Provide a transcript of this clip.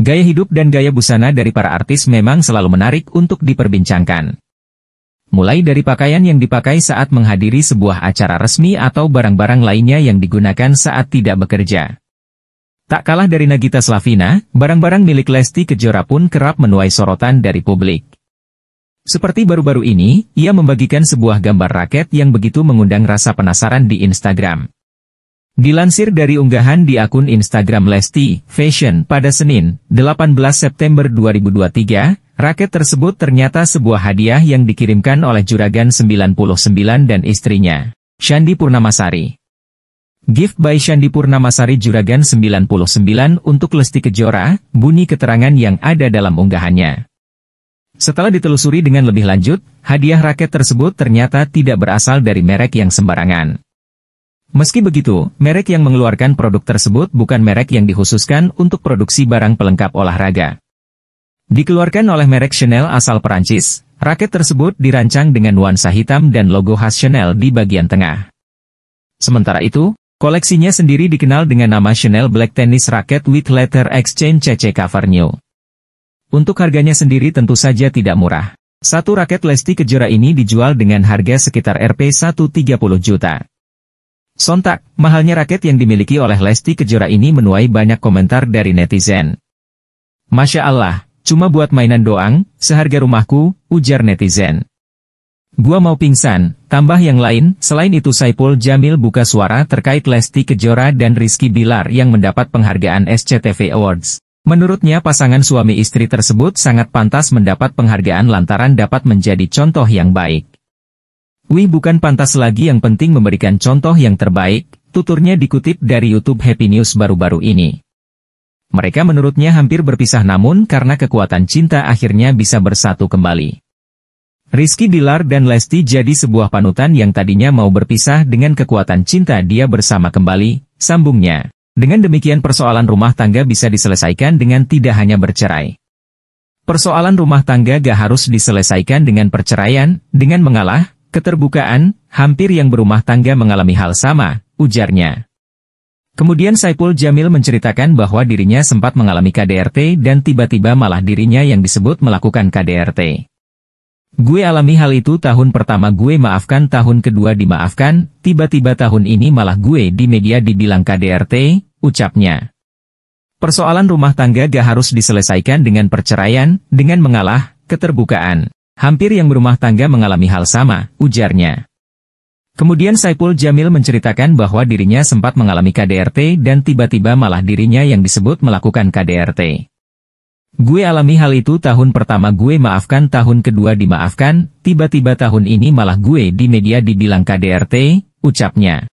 Gaya hidup dan gaya busana dari para artis memang selalu menarik untuk diperbincangkan. Mulai dari pakaian yang dipakai saat menghadiri sebuah acara resmi atau barang-barang lainnya yang digunakan saat tidak bekerja. Tak kalah dari Nagita Slavina, barang-barang milik Lesti Kejora pun kerap menuai sorotan dari publik. Seperti baru-baru ini, ia membagikan sebuah gambar raket yang begitu mengundang rasa penasaran di Instagram. Dilansir dari unggahan di akun Instagram Lesti Fashion pada Senin, 18 September 2023, raket tersebut ternyata sebuah hadiah yang dikirimkan oleh Juragan 99 dan istrinya, Shandi Purnamasari. Gift by Shandi Purnamasari Juragan 99 untuk Lesti Kejora, bunyi keterangan yang ada dalam unggahannya. Setelah ditelusuri dengan lebih lanjut, hadiah raket tersebut ternyata tidak berasal dari merek yang sembarangan. Meski begitu, merek yang mengeluarkan produk tersebut bukan merek yang dikhususkan untuk produksi barang pelengkap olahraga. Dikeluarkan oleh merek Chanel asal Perancis, raket tersebut dirancang dengan nuansa hitam dan logo khas Chanel di bagian tengah. Sementara itu, koleksinya sendiri dikenal dengan nama Chanel Black Tennis Racket with Letter Exchange CC Cover New. Untuk harganya sendiri tentu saja tidak murah. Satu raket Lesti Kejora ini dijual dengan harga sekitar Rp130 juta. Sontak, mahalnya raket yang dimiliki oleh Lesti Kejora ini menuai banyak komentar dari netizen. Masya Allah, cuma buat mainan doang, seharga rumahku, ujar netizen. Gua mau pingsan, tambah yang lain, selain itu Saipul Jamil buka suara terkait Lesti Kejora dan Rizky Bilar yang mendapat penghargaan SCTV Awards. Menurutnya pasangan suami istri tersebut sangat pantas mendapat penghargaan lantaran dapat menjadi contoh yang baik bukan pantas lagi yang penting memberikan contoh yang terbaik, tuturnya dikutip dari YouTube Happy News baru-baru ini. Mereka menurutnya hampir berpisah namun karena kekuatan cinta akhirnya bisa bersatu kembali. Rizky Dilar dan Lesti jadi sebuah panutan yang tadinya mau berpisah dengan kekuatan cinta dia bersama kembali, sambungnya. Dengan demikian persoalan rumah tangga bisa diselesaikan dengan tidak hanya bercerai. Persoalan rumah tangga gak harus diselesaikan dengan perceraian, dengan mengalah, Keterbukaan, hampir yang berumah tangga mengalami hal sama, ujarnya. Kemudian Saipul Jamil menceritakan bahwa dirinya sempat mengalami KDRT dan tiba-tiba malah dirinya yang disebut melakukan KDRT. Gue alami hal itu tahun pertama gue maafkan, tahun kedua dimaafkan, tiba-tiba tahun ini malah gue di media dibilang KDRT, ucapnya. Persoalan rumah tangga gak harus diselesaikan dengan perceraian, dengan mengalah, keterbukaan. Hampir yang berumah tangga mengalami hal sama, ujarnya. Kemudian Saipul Jamil menceritakan bahwa dirinya sempat mengalami KDRT dan tiba-tiba malah dirinya yang disebut melakukan KDRT. Gue alami hal itu tahun pertama gue maafkan tahun kedua dimaafkan, tiba-tiba tahun ini malah gue di media dibilang KDRT, ucapnya.